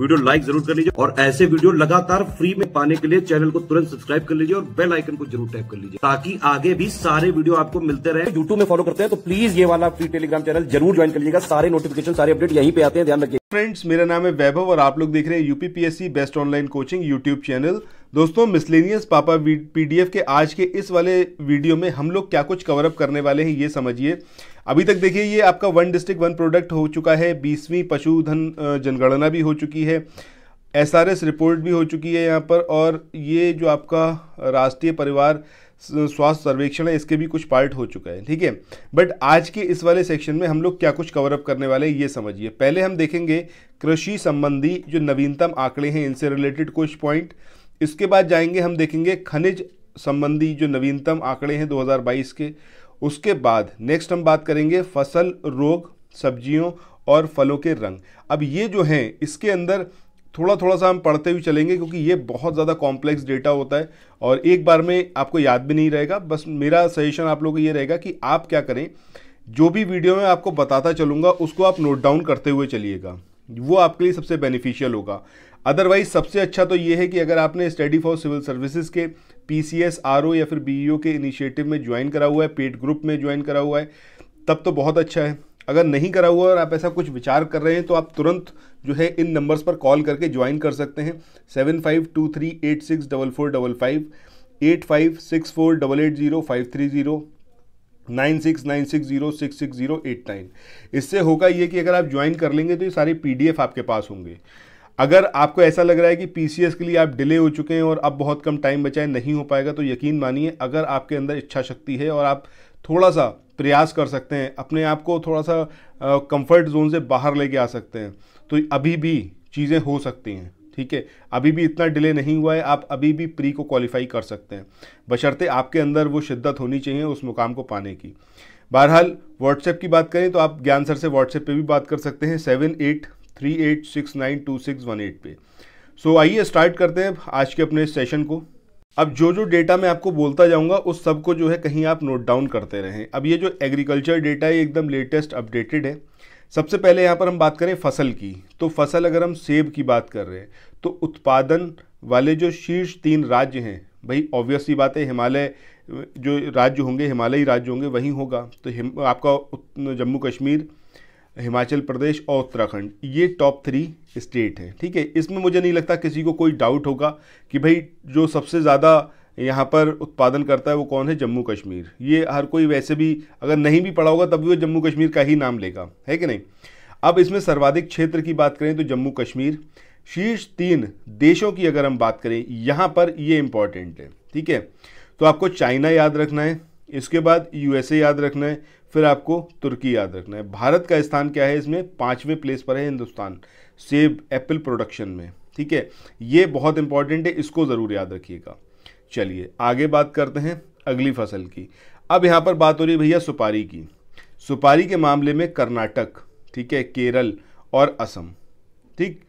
video like जरूर कर लीजिए और ऐसे वीडियो लगातार फ्री में पाने के लिए चैनल को तुरंत सब्सक्राइब कर लीजिए और बेल आइकन को जरूर टैप कर लीजिए ताकि आगे भी सारे वीडियो आपको मिलते रहे यूट्यूब में फॉलो करते हैं तो प्लीज ये वाला फ्री टेलीग्राम चैनल जरूर ज्वाइन कर लीजिएगा सारे नोटिफिकेशन सारे अपडेट यहीं पे आते हैं ध्यान रखिए फ्रेंड्स मेरा नाम है वैभव और आप लोग देख रहे हैं UPPSC best online coaching YouTube channel दोस्तों मिसलेनियस पापा पीडीएफ के आज के इस वाले वीडियो में हम लोग क्या कुछ कवरअप करने वाले हैं ये समझिए अभी तक देखिए ये आपका वन डिस्ट्रिक्ट वन प्रोडक्ट हो चुका है बीसवीं पशुधन जनगणना भी हो चुकी है एसआरएस रिपोर्ट भी हो चुकी है यहाँ पर और ये जो आपका राष्ट्रीय परिवार स्वास्थ्य सर्वेक्षण है इसके भी कुछ पार्ट हो चुका है ठीक है बट आज के इस वाले सेक्शन में हम लोग क्या कुछ कवर अप करने वाले हैं ये समझिए पहले हम देखेंगे कृषि संबंधी जो नवीनतम आंकड़े हैं इनसे रिलेटेड कुछ पॉइंट इसके बाद जाएंगे हम देखेंगे खनिज संबंधी जो नवीनतम आंकड़े हैं 2022 के उसके बाद नेक्स्ट हम बात करेंगे फसल रोग सब्जियों और फलों के रंग अब ये जो हैं इसके अंदर थोड़ा थोड़ा सा हम पढ़ते हुए चलेंगे क्योंकि ये बहुत ज़्यादा कॉम्प्लेक्स डेटा होता है और एक बार में आपको याद भी नहीं रहेगा बस मेरा सजेशन आप लोगों को ये रहेगा कि आप क्या करें जो भी वीडियो में आपको बताता चलूँगा उसको आप नोट डाउन करते हुए चलिएगा वो आपके लिए सबसे बेनिफिशियल होगा अदरवाइज सबसे अच्छा तो ये है कि अगर आपने स्टडी फॉर सिविल सर्विसेज के P C S R O या फिर बी ओ e के इनिशिएटिव में ज्वाइन करा हुआ है पेड ग्रुप में ज्वाइन करा हुआ है तब तो बहुत अच्छा है अगर नहीं करा हुआ और आप ऐसा कुछ विचार कर रहे हैं तो आप तुरंत जो है इन नंबर्स पर कॉल करके ज्वाइन कर सकते हैं seven five two three eight six double four double five eight five six four double eight zero five three zero nine six nine six zero six six zero eight nine इससे होगा ये कि अगर आप join कर लेंगे तो ये सारे पी आपके पास होंगे अगर आपको ऐसा लग रहा है कि पी के लिए आप डिले हो चुके हैं और अब बहुत कम टाइम बचाए नहीं हो पाएगा तो यकीन मानिए अगर आपके अंदर इच्छा शक्ति है और आप थोड़ा सा प्रयास कर सकते हैं अपने आप को थोड़ा सा कंफर्ट जोन से बाहर लेके आ सकते हैं तो अभी भी चीज़ें हो सकती हैं ठीक है अभी भी इतना डिले नहीं हुआ है आप अभी भी प्री को क्वालिफाई कर सकते हैं बशर्ते आपके अंदर वो शिद्दत होनी चाहिए उस मुकाम को पाने की बहरहाल व्हाट्सएप की बात करें तो आप ज्ञान सर से व्हाट्सएप पे भी बात कर सकते हैं seven eight three eight six nine two six one eight पे सो so, आइए स्टार्ट करते हैं आज के अपने सेशन को अब जो जो डेटा मैं आपको बोलता जाऊंगा उस सब को जो है कहीं आप नोट डाउन करते रहें अब ये जो एग्रीकल्चर डेटा है एकदम लेटेस्ट अपडेटेड है सबसे पहले यहाँ पर हम बात करें फसल की तो फसल अगर हम सेब की बात कर रहे हैं तो उत्पादन वाले जो शीर्ष तीन राज्य हैं भाई ऑब्वियसली बात है हिमालय जो राज्य होंगे हिमालयी राज्य होंगे वहीं होगा तो आपका जम्मू कश्मीर हिमाचल प्रदेश और उत्तराखंड ये टॉप थ्री स्टेट हैं ठीक है इसमें मुझे नहीं लगता किसी को कोई डाउट होगा कि भाई जो सबसे ज़्यादा यहाँ पर उत्पादन करता है वो कौन है जम्मू कश्मीर ये हर कोई वैसे भी अगर नहीं भी पढ़ा होगा तब भी वो जम्मू कश्मीर का ही नाम लेगा है कि नहीं अब इसमें सर्वाधिक क्षेत्र की बात करें तो जम्मू कश्मीर शीर्ष तीन देशों की अगर हम बात करें यहाँ पर ये इम्पॉर्टेंट है ठीक है तो आपको चाइना याद रखना है इसके बाद यूएसए याद रखना है फिर आपको तुर्की याद रखना है भारत का स्थान क्या है इसमें पाँचवें प्लेस पर है हिंदुस्तान सेब एप्पल प्रोडक्शन में ठीक है ये बहुत इंपॉर्टेंट है इसको ज़रूर याद रखिएगा चलिए आगे बात करते हैं अगली फसल की अब यहाँ पर बात हो रही है भैया सुपारी की सुपारी के मामले में कर्नाटक ठीक है केरल और असम ठीक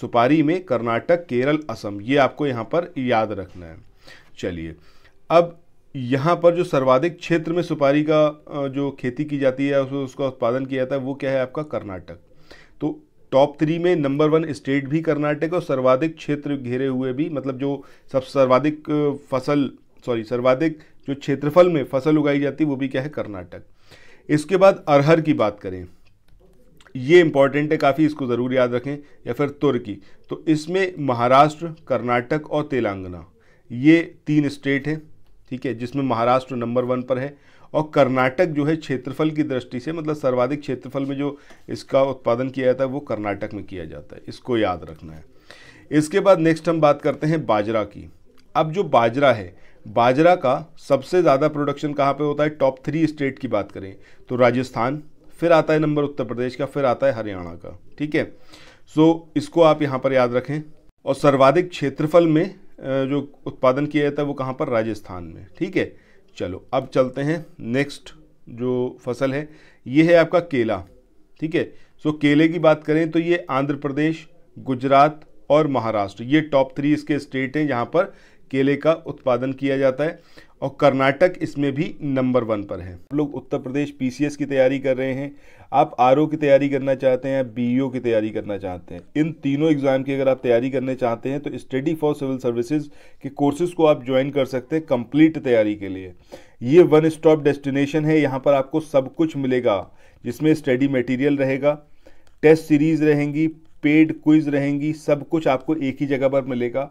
सुपारी में कर्नाटक केरल असम ये आपको यहाँ पर याद रखना है चलिए अब यहाँ पर जो सर्वाधिक क्षेत्र में सुपारी का जो खेती की जाती है उस, उसका उत्पादन किया जाता है वो क्या है आपका कर्नाटक तो टॉप थ्री में नंबर वन स्टेट भी कर्नाटक और सर्वाधिक क्षेत्र घेरे हुए भी मतलब जो सब सर्वाधिक फसल सॉरी सर्वाधिक जो क्षेत्रफल में फसल उगाई जाती है वो भी क्या है कर्नाटक इसके बाद अरहर की बात करें ये इंपॉर्टेंट है काफ़ी इसको ज़रूर याद रखें या फिर तुर्की की तो इसमें महाराष्ट्र कर्नाटक और तेलंगाना ये तीन स्टेट हैं ठीक है जिसमें महाराष्ट्र नंबर वन पर है और कर्नाटक जो है क्षेत्रफल की दृष्टि से मतलब सर्वाधिक क्षेत्रफल में जो इसका उत्पादन किया जाता है वो कर्नाटक में किया जाता है इसको याद रखना है इसके बाद नेक्स्ट हम बात करते हैं बाजरा की अब जो बाजरा है बाजरा का सबसे ज़्यादा प्रोडक्शन कहाँ पे होता है टॉप थ्री स्टेट की बात करें तो राजस्थान फिर आता है नंबर उत्तर प्रदेश का फिर आता है हरियाणा का ठीक है सो इसको आप यहाँ पर याद रखें और सर्वाधिक क्षेत्रफल में जो उत्पादन किया जाता है वो कहाँ पर राजस्थान में ठीक है चलो अब चलते हैं नेक्स्ट जो फसल है ये है आपका केला ठीक है सो केले की बात करें तो ये आंध्र प्रदेश गुजरात और महाराष्ट्र ये टॉप थ्री इसके स्टेट हैं जहाँ पर केले का उत्पादन किया जाता है और कर्नाटक इसमें भी नंबर वन पर है लोग उत्तर प्रदेश पीसीएस की तैयारी कर रहे हैं आप आर की तैयारी करना चाहते हैं बीईओ e की तैयारी करना चाहते हैं इन तीनों एग्ज़ाम की अगर आप तैयारी करने चाहते हैं तो स्टडी फॉर सिविल सर्विसेज के कोर्सेज को आप ज्वाइन कर सकते हैं कंप्लीट तैयारी के लिए ये वन स्टॉप डेस्टिनेशन है यहाँ पर आपको सब कुछ मिलेगा जिसमें स्टडी मटेरियल रहेगा टेस्ट सीरीज़ रहेंगी पेड क्विज रहेंगी सब कुछ आपको एक ही जगह पर मिलेगा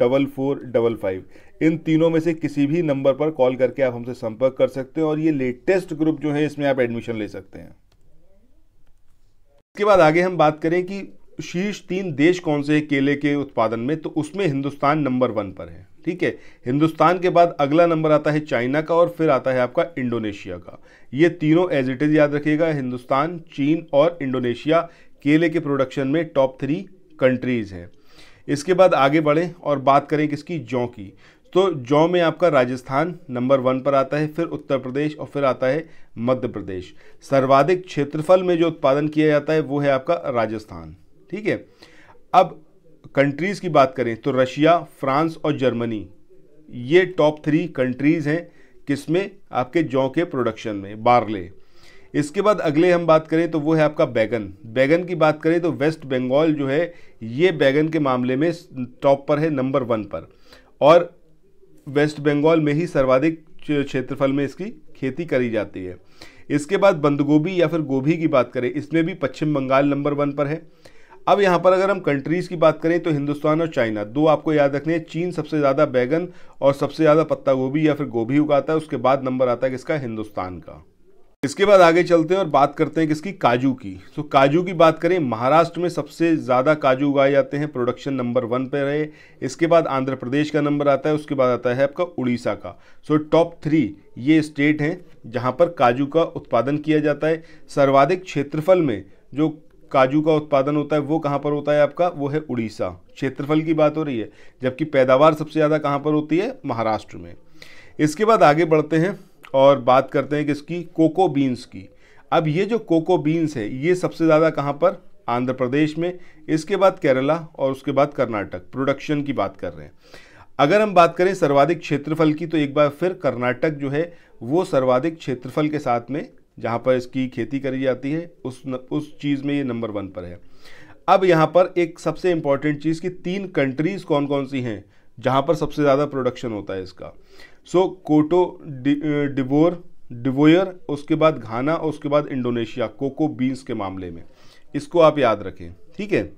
डबल फोर डबल फाइव इन तीनों में से किसी भी नंबर पर कॉल करके आप हमसे संपर्क कर सकते हैं और ये लेटेस्ट ग्रुप जो है इसमें आप एडमिशन ले सकते हैं इसके बाद आगे हम बात करें कि शीर्ष तीन देश कौन से हैं केले के उत्पादन में तो उसमें हिंदुस्तान नंबर वन पर है ठीक है हिंदुस्तान के बाद अगला नंबर आता है चाइना का और फिर आता है आपका इंडोनेशिया का ये तीनों एज इट इज़ याद रखिएगा हिंदुस्तान चीन और इंडोनेशिया केले के प्रोडक्शन में टॉप थ्री कंट्रीज़ हैं इसके बाद आगे बढ़ें और बात करें किसकी जौ की तो जौ में आपका राजस्थान नंबर वन पर आता है फिर उत्तर प्रदेश और फिर आता है मध्य प्रदेश सर्वाधिक क्षेत्रफल में जो उत्पादन किया जाता है वो है आपका राजस्थान ठीक है अब कंट्रीज़ की बात करें तो रशिया फ्रांस और जर्मनी ये टॉप थ्री कंट्रीज़ हैं किसमें आपके जौ के प्रोडक्शन में बार्ले इसके बाद अगले हम बात करें तो वो है आपका बैगन बैगन की बात करें तो वेस्ट बंगाल जो है ये बैगन के मामले में टॉप पर है नंबर वन पर और वेस्ट बंगाल में ही सर्वाधिक क्षेत्रफल में इसकी खेती करी जाती है इसके बाद बंद गोभी या फिर गोभी की बात करें इसमें भी पश्चिम बंगाल नंबर वन पर है अब यहाँ पर अगर हम कंट्रीज़ की बात करें तो हिंदुस्तान और चाइना दो आपको याद रखने हैं चीन सबसे ज़्यादा बैगन और सबसे ज़्यादा पत्ता गोभी या फिर गोभी उगाता है उसके बाद नंबर आता है किसका हिंदुस्तान का इसके बाद आगे चलते हैं और बात करते हैं किसकी काजू की तो काजू की बात करें महाराष्ट्र में सबसे ज़्यादा काजू उगाए जाते हैं प्रोडक्शन नंबर वन पर रहे इसके बाद आंध्र प्रदेश का नंबर आता है उसके बाद आता है आपका उड़ीसा का सो टॉप थ्री ये स्टेट हैं जहाँ पर काजू का उत्पादन किया जाता है सर्वाधिक क्षेत्रफल में जो काजू का उत्पादन होता है वो कहाँ पर होता है आपका वो है उड़ीसा क्षेत्रफल की बात हो रही है जबकि पैदावार सबसे ज़्यादा कहाँ पर होती है महाराष्ट्र में इसके बाद आगे बढ़ते हैं और बात करते हैं किसकी कोको बीन्स की अब ये जो कोको बीन्स है ये सबसे ज़्यादा कहाँ पर आंध्र प्रदेश में इसके बाद केरला और उसके बाद कर्नाटक प्रोडक्शन की बात कर रहे हैं अगर हम बात करें सर्वाधिक क्षेत्रफल की तो एक बार फिर कर्नाटक जो है वो सर्वाधिक क्षेत्रफल के साथ में जहाँ पर इसकी खेती करी जाती है उस न, उस चीज़ में ये नंबर वन पर है अब यहाँ पर एक सबसे इम्पॉर्टेंट चीज़ कि तीन कंट्रीज़ कौन कौन सी हैं जहाँ पर सबसे ज़्यादा प्रोडक्शन होता है इसका सो कोटो डिबोर डिबोयर डिवोयर उसके बाद घाना और उसके बाद इंडोनेशिया कोको बीन्स के मामले में इसको आप याद रखें ठीक है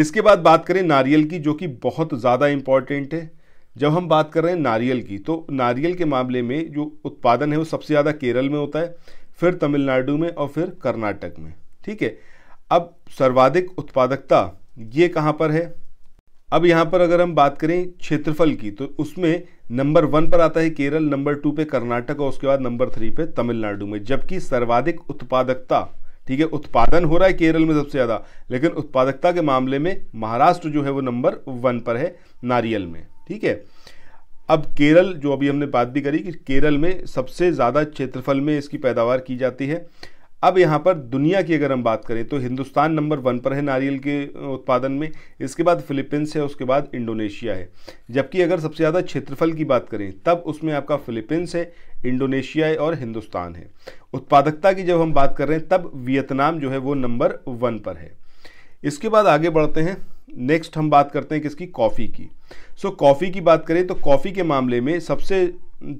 इसके बाद बात करें नारियल की जो कि बहुत ज़्यादा इम्पॉर्टेंट है जब हम बात कर रहे हैं नारियल की तो नारियल के मामले में जो उत्पादन है वो सबसे ज़्यादा केरल में होता है फिर तमिलनाडु में और फिर कर्नाटक में ठीक है अब सर्वाधिक उत्पादकता ये कहाँ पर है अब यहाँ पर अगर हम बात करें क्षेत्रफल की तो उसमें नंबर वन पर आता है केरल नंबर टू पे कर्नाटक और उसके बाद नंबर थ्री पे तमिलनाडु में जबकि सर्वाधिक उत्पादकता ठीक है उत्पादन हो रहा है केरल में सबसे ज़्यादा लेकिन उत्पादकता के मामले में महाराष्ट्र जो है वो नंबर वन पर है नारियल में ठीक है अब केरल जो अभी हमने बात भी करी कि केरल में सबसे ज़्यादा क्षेत्रफल में इसकी पैदावार की जाती है अब यहाँ पर दुनिया की अगर हम बात करें तो हिंदुस्तान नंबर वन पर है नारियल के उत्पादन में इसके बाद फिलीपींस है उसके बाद इंडोनेशिया है जबकि अगर सबसे ज़्यादा क्षेत्रफल की बात करें तब उसमें आपका फिलीपींस है इंडोनेशिया है और हिंदुस्तान है उत्पादकता की जब हम बात कर रहे हैं तब वियतनाम जो है वो नंबर वन पर है इसके बाद आगे बढ़ते हैं नेक्स्ट हम बात करते हैं किसकी कॉफ़ी की सो so, कॉफ़ी की बात करें तो कॉफ़ी के मामले में सबसे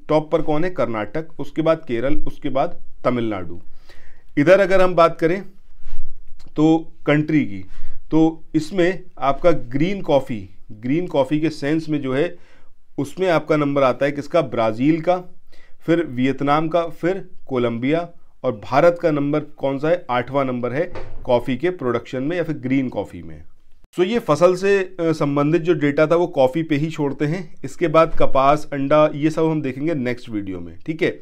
टॉप पर कौन है कर्नाटक उसके बाद केरल उसके बाद तमिलनाडु इधर अगर हम बात करें तो कंट्री की तो इसमें आपका ग्रीन कॉफ़ी ग्रीन कॉफ़ी के सेंस में जो है उसमें आपका नंबर आता है किसका ब्राज़ील का फिर वियतनाम का फिर कोलंबिया और भारत का नंबर कौन सा है आठवां नंबर है कॉफ़ी के प्रोडक्शन में या फिर ग्रीन कॉफ़ी में सो तो so ये फसल से संबंधित जो डेटा था वो कॉफ़ी पे ही छोड़ते हैं इसके बाद कपास अंडा ये सब हम देखेंगे नेक्स्ट वीडियो में ठीक है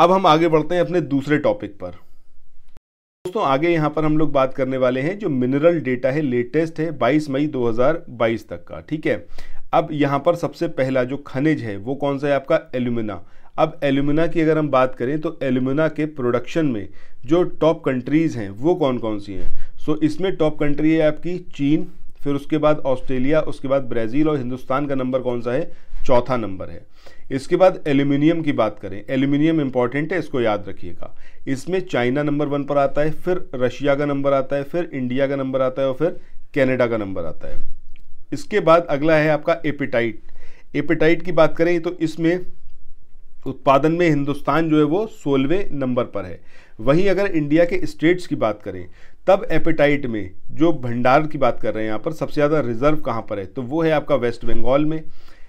अब हम आगे बढ़ते हैं अपने दूसरे टॉपिक पर दोस्तों आगे यहाँ पर हम लोग बात करने वाले हैं जो मिनरल डेटा है लेटेस्ट है 22 मई 2022 तक का ठीक है अब यहाँ पर सबसे पहला जो खनिज है वो कौन सा है आपका एल्यूमिना अब एल्यूमिना की अगर हम बात करें तो एल्यूमिना के प्रोडक्शन में जो टॉप कंट्रीज़ हैं वो कौन कौन सी हैं सो इसमें टॉप कंट्री है आपकी चीन फिर उसके बाद ऑस्ट्रेलिया उसके बाद ब्राज़ील और हिंदुस्तान का नंबर कौन सा है चौथा नंबर है इसके बाद एल्यूमिनियम की बात करें एल्यूमिनियम इंपॉर्टेंट है इसको याद रखिएगा इसमें चाइना नंबर वन पर आता है फिर रशिया का नंबर आता है फिर इंडिया का नंबर आता है और फिर कैनेडा का नंबर आता है इसके बाद अगला है आपका एपिटाइट एपिटाइट की बात करें तो इसमें उत्पादन में हिंदुस्तान जो है वो सोलहवें नंबर पर है वहीं अगर इंडिया के स्टेट्स की बात करें तब एपेटाइट में जो भंडार की बात कर रहे हैं यहाँ पर सबसे ज़्यादा रिजर्व कहाँ पर है तो वो है आपका वेस्ट बंगाल में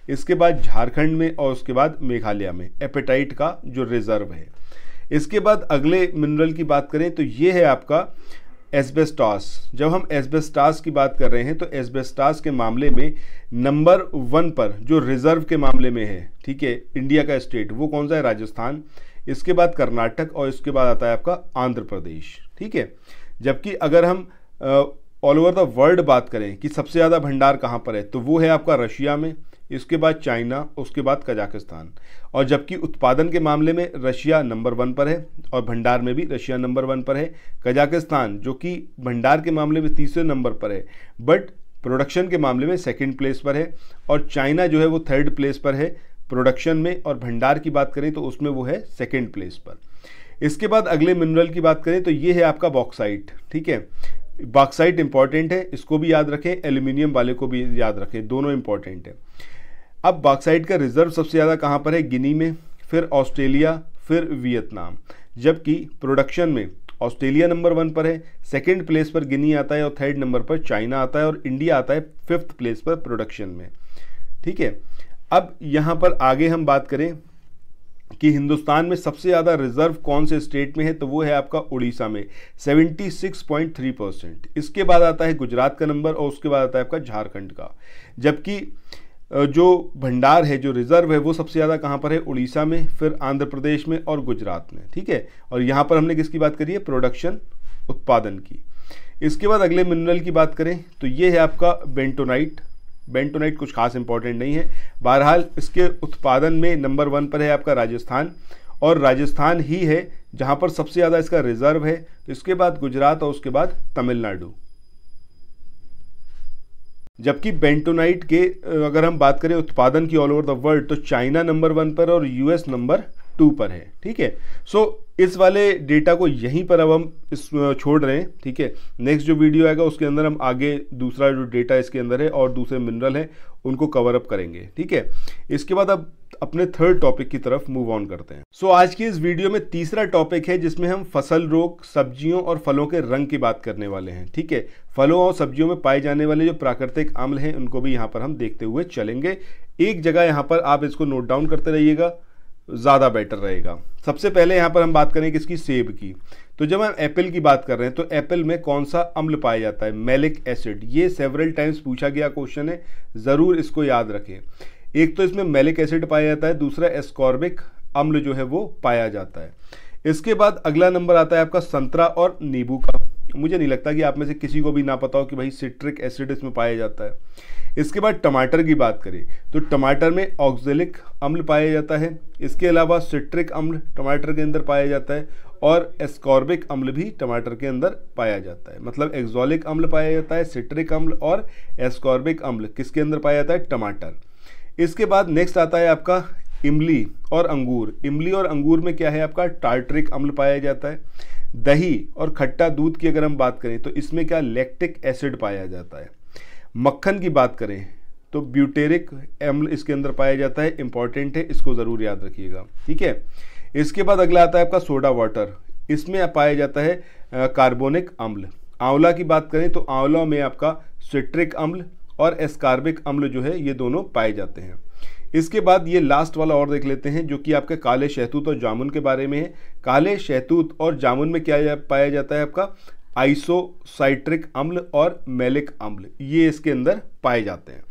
इसके बाद झारखंड में और उसके बाद मेघालय में एपेटाइट का जो रिज़र्व है इसके बाद अगले मिनरल की बात करें तो ये है आपका एसबेस्टास जब हम एसबेस्टास की बात कर रहे हैं तो एसबेस्टास के मामले में नंबर वन पर जो रिज़र्व के मामले में है ठीक है इंडिया का स्टेट वो कौन सा है राजस्थान इसके बाद कर्नाटक और इसके बाद आता है आपका आंध्र प्रदेश ठीक है जबकि अगर हम ऑल ओवर द वर्ल्ड बात करें कि सबसे ज़्यादा भंडार कहाँ पर है तो वो है आपका रशिया में इसके बाद चाइना उसके बाद कजाकिस्तान और जबकि उत्पादन के मामले में रशिया नंबर वन पर है और भंडार में भी रशिया नंबर वन पर है कजाकिस्तान जो कि भंडार के मामले में तीसरे नंबर पर है बट प्रोडक्शन के मामले में सेकेंड प्लेस पर है और चाइना जो है वो थर्ड प्लेस पर है प्रोडक्शन में और भंडार की बात करें तो उसमें वो है सेकेंड प्लेस पर इसके बाद अगले मिनरल की बात करें तो ये है आपका बॉक्साइट ठीक है बॉक्साइट इंपॉर्टेंट है इसको भी याद रखें एल्यूमिनियम वाले को भी याद रखें दोनों इंपॉर्टेंट है अब बॉक्साइट का रिजर्व सबसे ज़्यादा कहाँ पर है गिनी में फिर ऑस्ट्रेलिया फिर वियतनाम जबकि प्रोडक्शन में ऑस्ट्रेलिया नंबर वन पर है सेकंड प्लेस पर गिनी आता है और थर्ड नंबर पर चाइना आता है और इंडिया आता है फिफ्थ प्लेस पर प्रोडक्शन में ठीक है अब यहाँ पर आगे हम बात करें कि हिंदुस्तान में सबसे ज़्यादा रिजर्व कौन से स्टेट में है तो वो है आपका उड़ीसा में 76.3 परसेंट इसके बाद आता है गुजरात का नंबर और उसके बाद आता है आपका झारखंड का जबकि जो भंडार है जो रिज़र्व है वो सबसे ज़्यादा कहाँ पर है उड़ीसा में फिर आंध्र प्रदेश में और गुजरात में ठीक है और यहाँ पर हमने किसकी बात करी है प्रोडक्शन उत्पादन की इसके बाद अगले मिनरल की बात करें तो ये है आपका बेंटोनाइट बेंटोनाइट कुछ खास इंपॉर्टेंट नहीं है बहरहाल इसके उत्पादन में नंबर वन पर है आपका राजस्थान और राजस्थान ही है जहाँ पर सबसे ज़्यादा इसका रिज़र्व है इसके बाद गुजरात और उसके बाद तमिलनाडु जबकि बेंटोनाइट के अगर हम बात करें उत्पादन की ऑल ओवर द वर्ल्ड तो चाइना नंबर वन पर और यूएस नंबर टू पर है ठीक है सो इस वाले डेटा को यहीं पर अब हम इस छोड़ रहे हैं ठीक है नेक्स्ट जो वीडियो आएगा उसके अंदर हम आगे दूसरा जो डेटा इसके अंदर है और दूसरे मिनरल हैं उनको कवर अप करेंगे ठीक है इसके बाद अब अपने थर्ड टॉपिक की तरफ मूव ऑन करते हैं सो so, आज की इस वीडियो में तीसरा टॉपिक है जिसमें हम फसल रोग सब्जियों और फलों के रंग की बात करने वाले हैं ठीक है फलों और सब्जियों में पाए जाने वाले जो प्राकृतिक अम्ल हैं उनको भी यहाँ पर हम देखते हुए चलेंगे एक जगह यहाँ पर आप इसको नोट डाउन करते रहिएगा ज़्यादा बेटर रहेगा सबसे पहले यहाँ पर हम बात करें किसकी सेब की तो जब हम एप्पल की बात कर रहे हैं तो एप्पल में कौन सा अम्ल पाया जाता है मेलिक एसिड ये सेवरल टाइम्स पूछा गया क्वेश्चन है ज़रूर इसको याद रखें एक तो इसमें मेलिक एसिड पाया जाता है दूसरा एस्कॉर्बिक अम्ल जो है वो पाया जाता है इसके बाद अगला नंबर आता है आपका संतरा और नींबू का मुझे नहीं लगता कि आप में से किसी को भी ना पता हो कि भाई सिट्रिक एसिड इसमें पाया जाता है इसके बाद टमाटर की बात करें तो टमाटर में ऑक्जेलिक अम्ल पाया जाता है इसके अलावा सिट्रिक अम्ल टमाटर के अंदर पाया जाता है और एस्कॉर्बिक अम्ल भी टमाटर के अंदर पाया जाता है मतलब एक्जोलिक अम्ल पाया जाता है सिट्रिक अम्ल और एस्कॉर्बिक अम्ल किसके अंदर पाया जाता है टमाटर इसके बाद नेक्स्ट आता है आपका इमली और अंगूर इमली और अंगूर में क्या है आपका टार्ट्रिक अम्ल पाया जाता है दही और खट्टा दूध की अगर हम बात करें तो इसमें क्या लैक्टिक एसिड पाया जाता है मक्खन की बात करें तो ब्यूटेरिक एम्ल इसके अंदर पाया जाता है इंपॉर्टेंट है इसको ज़रूर याद रखिएगा ठीक है इसके बाद अगला आता है आपका सोडा वाटर इसमें पाया जाता है कार्बोनिक अम्ल आंवला की बात करें तो आंवला में आपका सिट्रिक अम्ल और एस्कार्बिक अम्ल जो है ये दोनों पाए जाते हैं इसके बाद ये लास्ट वाला और देख लेते हैं जो कि आपके काले शहतूत और जामुन के बारे में है काले शहतूत और जामुन में क्या जा, पाया जाता है आपका आइसोसाइट्रिक अम्ल और मेलिक अम्ल ये इसके अंदर पाए जाते हैं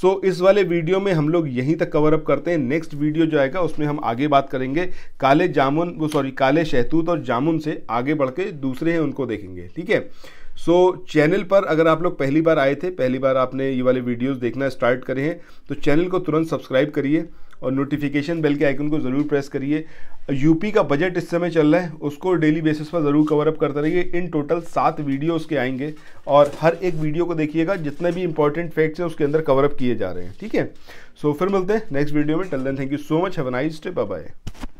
सो so, इस वाले वीडियो में हम लोग यहीं तक कवर अप करते हैं नेक्स्ट वीडियो जो आएगा उसमें हम आगे बात करेंगे काले जामुन वो सॉरी काले शहतूत और जामुन से आगे बढ़ के दूसरे हैं उनको देखेंगे ठीक है सो so, चैनल पर अगर आप लोग पहली बार आए थे पहली बार आपने ये वाले वीडियोस देखना स्टार्ट करे हैं तो चैनल को तुरंत सब्सक्राइब करिए और नोटिफिकेशन बेल के आइकन को ज़रूर प्रेस करिए यूपी का बजट इस समय चल रहा है उसको डेली बेसिस पर ज़रूर कवर अप करते रहिए इन टोटल सात वीडियो उसके आएंगे और हर एक वीडियो को देखिएगा जितने भी इंपॉर्टेंट फैक्ट्स हैं उसके अंदर कवर अप किए जा रहे हैं ठीक है सो so, फिर मिलते हैं नेक्स्ट वीडियो में till then thank you so much have nice day bye